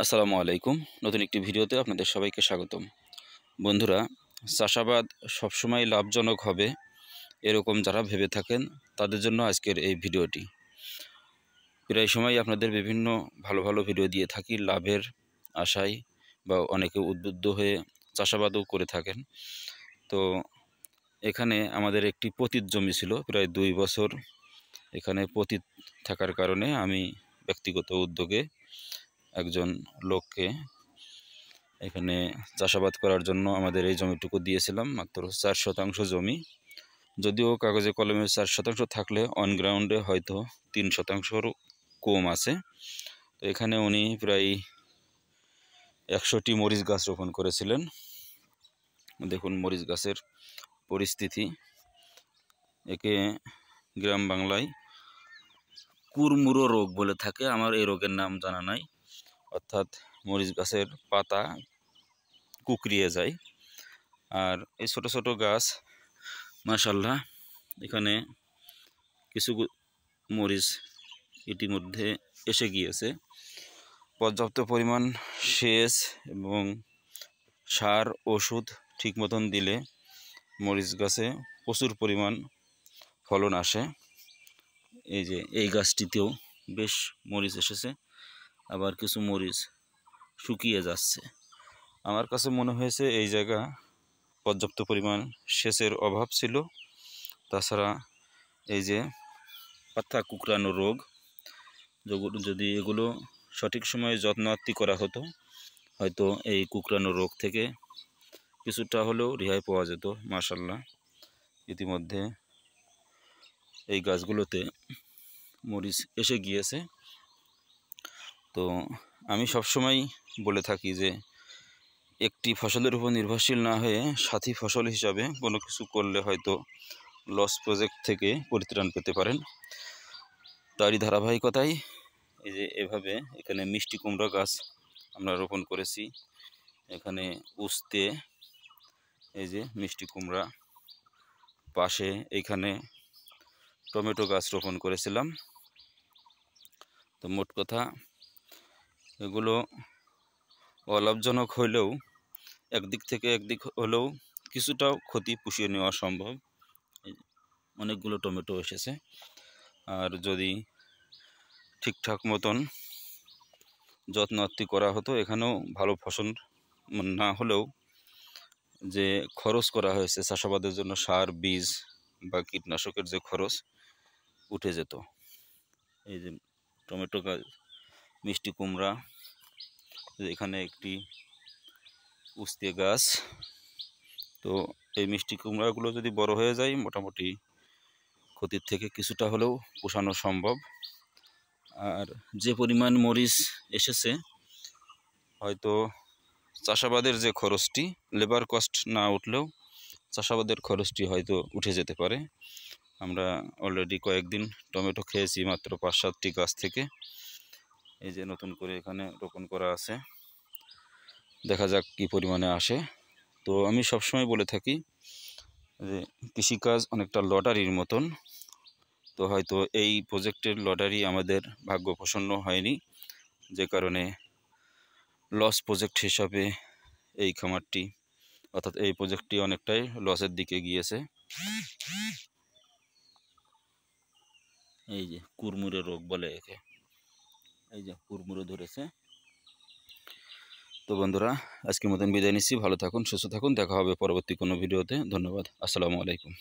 আসসালামু আলাইকুম নতুন একটি ভিডিওতে আপনাদের সবাইকে স্বাগতম বন্ধুরা চাষাবাদ সবসময় লাভজনক হবে এরকম যারা ভেবে থাকেন তাদের জন্য আজকের এই ভিডিওটি প্রায় সময় আপনাদের বিভিন্ন ভালো ভালো ভিডিও দিয়ে থাকি লাভের আশায় বা অনেকে উদ্বুদ্ধ হয়ে চাষাবাদও করে থাকেন তো এখানে আমাদের একটি পতিত জমি ছিল প্রায় দুই বছর এখানে পতিত থাকার কারণে আমি ব্যক্তিগত উদ্যোগে একজন লোককে এখানে চাষাবাদ করার জন্য আমাদের এই জমিটুকু দিয়েছিলাম মাত্র চার শতাংশ জমি যদিও কাগজে কলমে চার শতাংশ থাকলে অনগ্রাউন্ডে হয়তো তিন শতাংশর কম আছে তো এখানে উনি প্রায় একশোটি মরিচ গাছ রোপণ করেছিলেন দেখুন মরিচ গাছের পরিস্থিতি একে গ্রাম বাংলায় কুরমুরো রোগ বলে থাকে আমার এই রোগের নাম জানা নাই অর্থাৎ মরিচ গাছের পাতা কুকরিয়ে যায় আর এই ছোট ছোট গাছ মাসাল্লাহ এখানে কিছু মরিচ ইতিমধ্যে এসে গিয়েছে পর্যাপ্ত পরিমাণ সেচ এবং সার ওষুধ ঠিক মতন দিলে মরিচ গাছে প্রচুর পরিমাণ ফলন আসে এই যে এই গাছটিতেও বেশ মরিচ এসেছে আবার কিছু মরিচ শুকিয়ে যাচ্ছে আমার কাছে মনে হয়েছে এই জায়গা পর্যাপ্ত পরিমাণ সেচের অভাব ছিল তাছাড়া এই যে পাত্তা কুকরানো রোগ যদি এগুলো সঠিক সময়ে যত্নআত্তি করা হতো হয়তো এই কুকরানো রোগ থেকে কিছুটা হলেও রেহাই পাওয়া যেত মাশাল্লাহ ইতিমধ্যে এই গাছগুলোতে মরিচ এসে গিয়েছে তো আমি সবসময় বলে থাকি যে একটি ফসলের উপর নির্ভরশীল না হয়ে সাথী ফসল হিসাবে কোনো কিছু করলে হয়তো লস প্রজেক্ট থেকে পরিত্রাণ পেতে পারেন তারই ধারাবাহিকতায় এই যে এভাবে এখানে মিষ্টি কুমড়া গাছ আমরা রোপণ করেছি এখানে উস্তে এই যে মিষ্টি কুমড়া পাশে এখানে টমেটো গাছ রোপণ করেছিলাম তো মোট কথা এগুলো অলাভজনক হলেও একদিক থেকে একদিক হলেও কিছুটাও ক্ষতি পুষিয়ে নেওয়া সম্ভব অনেকগুলো টমেটো এসেছে আর যদি ঠিকঠাক মতন যত্ন আত্মি করা হতো এখানেও ভালো ফসল না হলেও যে খরচ করা হয়েছে চাষাবাদের জন্য সার বীজ বা কীটনাশকের যে খরচ উঠে যেত এই যে টমেটো গাছ মিষ্টি কুমড়া এখানে একটি উস্তে গাছ তো এই মিষ্টি কুমড়াগুলো যদি বড় হয়ে যায় মোটামুটি ক্ষতির থেকে কিছুটা হলেও পোষানো সম্ভব আর যে পরিমাণ মরিচ এসেছে হয়তো চাষাবাদের যে খরচটি লেবার কস্ট না উঠলেও চাষাবাদের খরচটি হয়তো উঠে যেতে পারে আমরা অলরেডি কয়েকদিন টমেটো খেয়েছি মাত্র পাঁচ সাতটি গাছ থেকে এই যে নতুন করে এখানে রোপণ করা আছে দেখা যাক কি পরিমাণে আসে তো আমি সবসময় বলে থাকি যে কৃষিকাজ অনেকটা লটারির মতন তো হয়তো এই প্রজেক্টের লটারি আমাদের ভাগ্য প্রসন্ন হয়নি যে কারণে লস প্রজেক্ট হিসাবে এই খামারটি অর্থাৎ এই প্রজেক্টটি অনেকটাই লসের দিকে গিয়েছে এই যে কুরমুরে রোগ বলে একে এই যে কুরমুরো ধরেছে তো বন্ধুরা আজকের মতন বিদায় নিচ্ছি ভালো থাকুন সুস্থ থাকুন দেখা হবে পরবর্তী কোনো ভিডিওতে ধন্যবাদ আসসালামু আলাইকুম